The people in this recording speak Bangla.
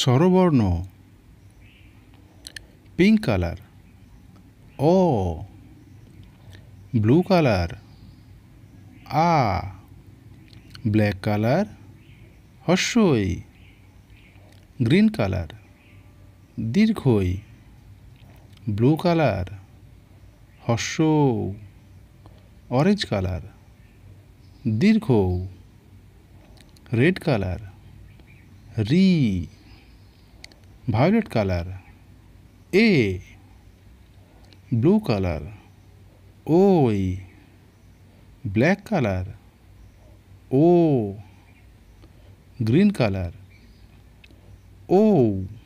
স্বরবর্ণ পিঙ্ক কালার ও ব্লু কালার আ ব্ল্যাক কালার হস্যই গ্রিন কালার দীর্ঘই ব্লু কালার হস্য অরেঞ্জ কালার দীর্ঘ রেড কালার রি violet color a blue color oi black color o green color o